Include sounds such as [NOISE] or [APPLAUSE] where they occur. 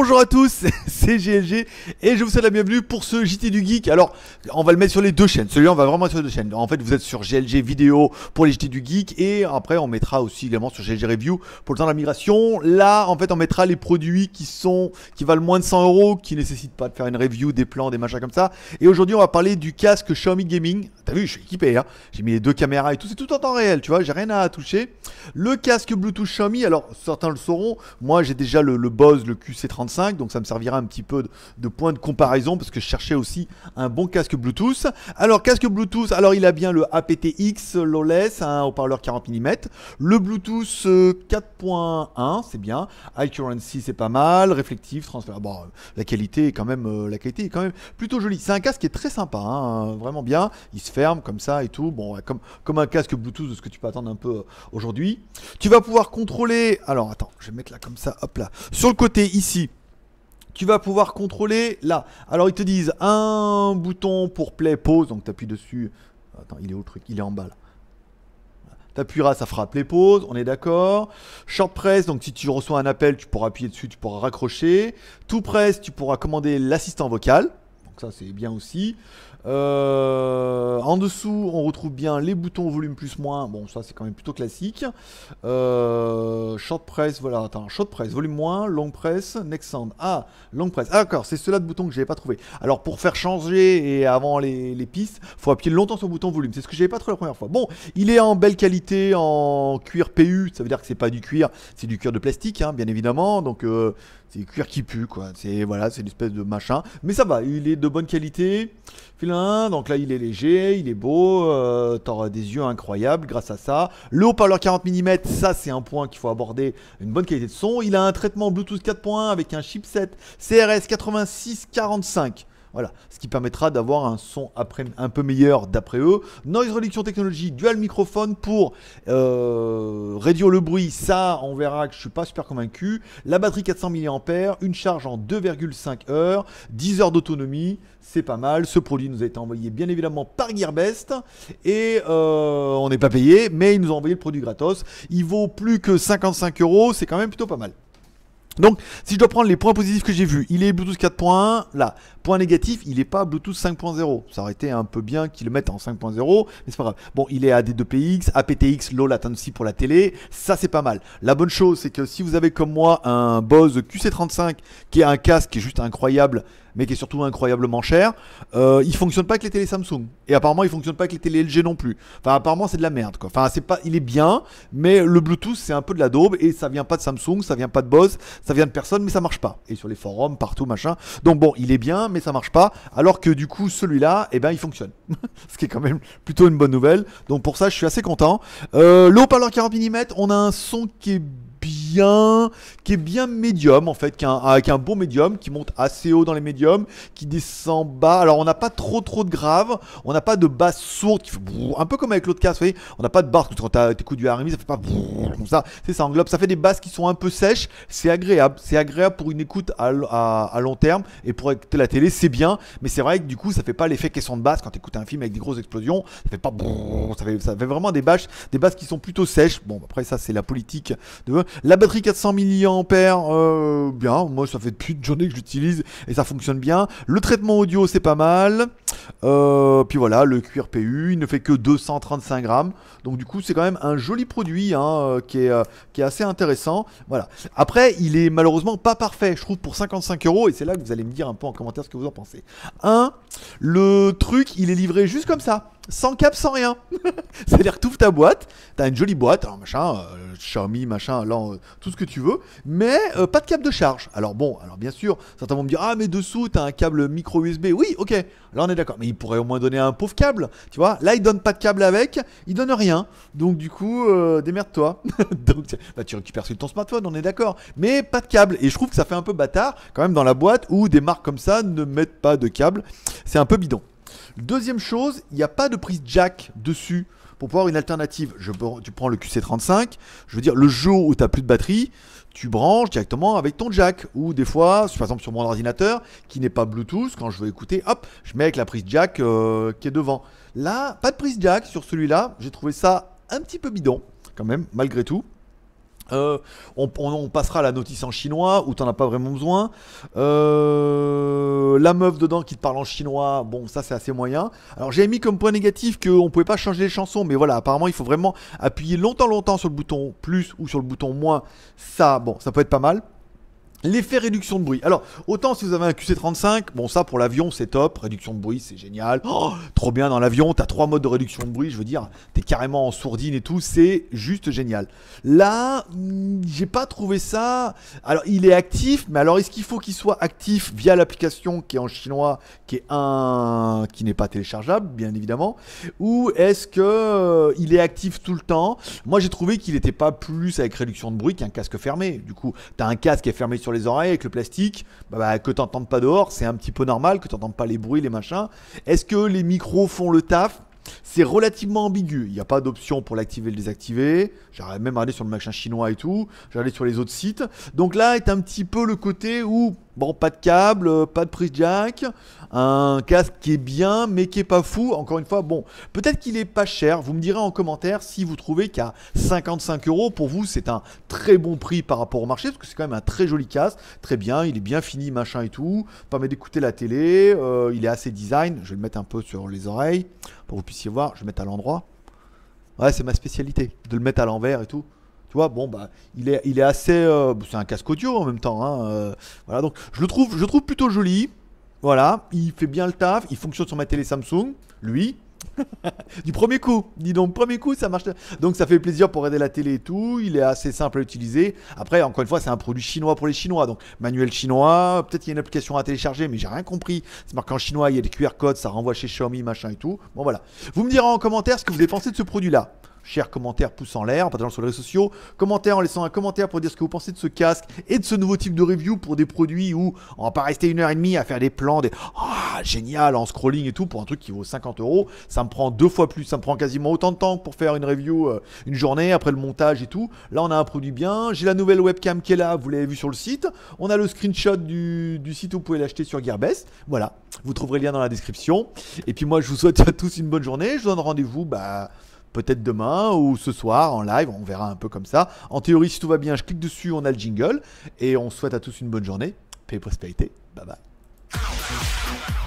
Bonjour à tous, [LAUGHS] c'est GLG et je vous souhaite la bienvenue pour ce JT du Geek. Alors, on va le mettre sur les deux chaînes. Celui-là, on va vraiment mettre sur les deux chaînes. En fait, vous êtes sur GLG vidéo pour les JT du Geek et après, on mettra aussi également sur GLG review pour le temps de la migration. Là, en fait, on mettra les produits qui sont qui valent moins de 100 euros, qui nécessitent pas de faire une review, des plans, des machins comme ça. Et aujourd'hui, on va parler du casque Xiaomi Gaming. T'as vu, je suis équipé. Hein J'ai mis les deux caméras et tout. C'est tout en temps réel, tu vois. J'ai rien à toucher. Le casque Bluetooth Xiaomi. Alors, certains le sauront. Moi, j'ai déjà le, le le QC30 donc ça me servira un petit peu de, point de comparaison parce que je cherchais aussi un bon casque Bluetooth. Alors casque Bluetooth, alors il a bien le APTX Lawless, un hein, haut-parleur 40 mm, le Bluetooth 4.1, euh, c'est bien, High Currency c'est pas mal, réflectif, transfert. la qualité est quand même, euh, la qualité est quand même plutôt jolie. C'est un casque qui est très sympa, hein, vraiment bien. Il se ferme comme ça et tout. Bon, comme comme un casque Bluetooth de ce que tu peux attendre un peu euh, aujourd'hui. Tu vas pouvoir contrôler. Alors attends, je vais mettre là comme ça, hop là, sur le côté ici tu vas pouvoir contrôler là. Alors ils te disent un bouton pour play, pause, donc tu appuies dessus. Attends, il est où le truc Il est en bas là. appuieras, ça fera play pause, on est d'accord. Short press, donc si tu reçois un appel, tu pourras appuyer dessus, tu pourras raccrocher. Tout press, tu pourras commander l'assistant vocal ça c'est bien aussi. Euh, en dessous on retrouve bien les boutons volume plus moins. Bon ça c'est quand même plutôt classique. Euh, short press, voilà, attends, short press, volume moins, long press, next sound. Ah, long press. Ah d'accord, c'est cela de bouton que j'avais pas trouvé. Alors pour faire changer et avant les, les pistes, faut appuyer longtemps sur le bouton volume. C'est ce que j'avais pas trouvé la première fois. Bon, il est en belle qualité, en cuir PU, ça veut dire que c'est pas du cuir, c'est du cuir de plastique, hein, bien évidemment. Donc euh, c'est cuir qui pue quoi. C'est voilà, c'est une espèce de machin. Mais ça va, il est de de bonne qualité. Donc là, il est léger, il est beau. tu euh, T'auras des yeux incroyables grâce à ça. Le haut-parleur 40 mm, ça, c'est un point qu'il faut aborder. Une bonne qualité de son. Il a un traitement Bluetooth 4.1 avec un chipset CRS 8645. Voilà, ce qui permettra d'avoir un son un peu meilleur d'après eux. Noise Reduction Technology, dual microphone pour euh, réduire le bruit, ça on verra que je ne suis pas super convaincu. La batterie 400 mAh, une charge en 2,5 heures, 10 heures d'autonomie, c'est pas mal. Ce produit nous a été envoyé bien évidemment par Gearbest et euh, on n'est pas payé, mais ils nous ont envoyé le produit gratos. Il vaut plus que 55 euros, c'est quand même plutôt pas mal. Donc, si je dois prendre les points positifs que j'ai vus, il est Bluetooth 4.1, là. Point négatif, il n'est pas Bluetooth 5.0. Ça aurait été un peu bien qu'il le mette en 5.0, mais c'est pas grave. Bon, il est AD2PX, APTX, low latency pour la télé, ça c'est pas mal. La bonne chose, c'est que si vous avez comme moi un Bose QC35, qui est un casque qui est juste incroyable, mais qui est surtout incroyablement cher, euh, il fonctionne pas avec les télé Samsung. Et apparemment, il fonctionne pas avec les télé LG non plus. Enfin, apparemment, c'est de la merde, quoi. Enfin, c'est pas, il est bien, mais le Bluetooth, c'est un peu de la daube, et ça vient pas de Samsung, ça vient pas de Bose, ça vient de personne, mais ça marche pas. Et sur les forums, partout, machin. Donc bon, il est bien, mais ça marche pas. Alors que du coup, celui-là, eh ben, il fonctionne. [LAUGHS] Ce qui est quand même plutôt une bonne nouvelle. Donc pour ça, je suis assez content. Euh, le haut 40 mm, on a un son qui est bien bien, qui est bien médium en fait, qui avec ah, un bon médium, qui monte assez haut dans les médiums, qui descend bas. Alors on n'a pas trop trop de grave, on n'a pas de basse sourde qui fait un peu comme avec l'autre cas. vous voyez, on n'a pas de barre quand tu du RMI, ça fait pas comme ça, c'est ça englobe, ça fait des basses qui sont un peu sèches, c'est agréable, c'est agréable pour une écoute à, long terme et pour écouter la télé, c'est bien, mais c'est vrai que du coup ça fait pas l'effet caisson de basse quand tu écoutes un film avec des grosses explosions, ça fait pas ça fait, ça fait vraiment des basses, des basses qui sont plutôt sèches. Bon après ça c'est la politique de la batterie 400 mAh, euh, bien, moi ça fait depuis de journée que j'utilise et ça fonctionne bien. Le traitement audio, c'est pas mal. Euh, puis voilà, le cuir PU, il ne fait que 235 grammes. Donc du coup, c'est quand même un joli produit hein, euh, qui, est, qui est assez intéressant. Voilà. Après, il est malheureusement pas parfait, je trouve, pour 55 euros. Et c'est là que vous allez me dire un peu en commentaire ce que vous en pensez. 1. Le truc, il est livré juste comme ça sans câble, sans rien. [LAUGHS] C'est-à-dire que ta boîte, tu as une jolie boîte, alors machin, euh, Xiaomi, machin, là, euh, tout ce que tu veux, mais euh, pas de câble de charge. Alors bon, alors bien sûr, certains vont me dire, ah mais dessous, tu as un câble micro USB. Oui, ok, là on est d'accord, mais il pourrait au moins donner un pauvre câble, tu vois. Là, il donne pas de câble avec, Il donne rien. Donc du coup, démerde-toi. [LAUGHS] Donc bah, tu récupères celui ton smartphone, on est d'accord, mais pas de câble. Et je trouve que ça fait un peu bâtard quand même dans la boîte où des marques comme ça ne mettent pas de câble. C'est un peu bidon. Deuxième chose, il n'y a pas de prise jack dessus pour pouvoir une alternative. tu prends le QC35, je veux dire, le jour où tu n'as plus de batterie, tu branches directement avec ton jack. Ou des fois, par exemple sur mon ordinateur, qui n'est pas Bluetooth, quand je veux écouter, hop, je mets avec la prise jack euh, qui est devant. Là, pas de prise jack sur celui-là. J'ai trouvé ça un petit peu bidon, quand même, malgré tout. Euh, on, passera la notice en chinois où t'en as pas vraiment besoin. Euh, la meuf dedans qui te parle en chinois, bon ça c'est assez moyen. Alors j'ai mis comme point négatif qu'on pouvait pas changer les chansons, mais voilà apparemment il faut vraiment appuyer longtemps longtemps sur le bouton plus ou sur le bouton moins. Ça bon ça peut être pas mal. L'effet réduction de bruit. Alors, autant si vous avez un QC35, bon ça pour l'avion c'est top, réduction de bruit c'est génial, oh, trop bien dans l'avion, t'as trois modes de réduction de bruit, je veux dire, t'es carrément en sourdine et tout, c'est juste génial. Là, mm, j'ai pas trouvé ça, alors il est actif, mais alors est-ce qu'il faut qu'il soit actif via l'application qui est en chinois, qui est un... qui n'est pas téléchargeable, bien évidemment, ou est-ce que euh, il est actif tout le temps Moi j'ai trouvé qu'il n'était pas plus avec réduction de bruit qu'un casque fermé, du coup, t'as un casque qui est fermé sur les oreilles avec le plastique, bah, bah, que tu que pas dehors, c'est un petit peu normal, que tu n'entends pas les bruits, les machins. Est-ce que les micros font le taf c'est relativement ambigu. Il n'y a pas d'option pour l'activer et le désactiver. J'aurais même aller sur le machin chinois et tout. J'allais sur les autres sites. Donc là est un petit peu le côté où Bon, pas de câble, euh, pas de prise jack, un casque qui est bien mais qui est pas fou. Encore une fois, bon, peut-être qu'il est pas cher. Vous me direz en commentaire si vous trouvez qu'à 55 euros pour vous c'est un très bon prix par rapport au marché parce que c'est quand même un très joli casque, très bien, il est bien fini, machin et tout. Permet d'écouter la télé, euh, il est assez design. Je vais le mettre un peu sur les oreilles pour que vous puissiez voir. Je vais le mettre à l'endroit. Ouais, c'est ma spécialité de le mettre à l'envers et tout. Tu vois, bon, bah, il est, il est assez. Euh, c'est un casque audio en même temps. Hein, euh, voilà, donc je le trouve, je trouve plutôt joli. Voilà, il fait bien le taf. Il fonctionne sur ma télé Samsung, lui. [LAUGHS] du premier coup, dis donc, premier coup, ça marche. Donc ça fait plaisir pour aider la télé et tout. Il est assez simple à utiliser. Après, encore une fois, c'est un produit chinois pour les Chinois. Donc manuel chinois, peut-être qu'il y a une application à télécharger, mais j'ai rien compris. C'est marqué en chinois, il y a des QR codes, ça renvoie chez Xiaomi, machin et tout. Bon voilà. Vous me direz en commentaire ce que vous avez pensé de ce produit-là chers commentaires pouce en l'air, en partageant sur les réseaux sociaux, commentaire en laissant un commentaire pour dire ce que vous pensez de ce casque et de ce nouveau type de review pour des produits où on va pas rester une heure et demie à faire des plans, des ah, génial en scrolling et tout pour un truc qui vaut 50 euros, ça me prend deux fois plus, ça me prend quasiment autant de temps pour faire une review euh, une journée après le montage et tout. Là on a un produit bien, j'ai la nouvelle webcam qui est là, vous l'avez vu sur le site, on a le screenshot du, du site où vous pouvez l'acheter sur Gearbest. Voilà, vous trouverez le lien dans la description. Et puis moi je vous souhaite à tous une bonne journée, je vous donne rendez-vous bah peut-être demain ou ce soir en live, on verra un peu comme ça. En théorie, si tout va bien, je clique dessus, on a le jingle et on souhaite à tous une bonne journée. Paix et prospérité. Bye bye.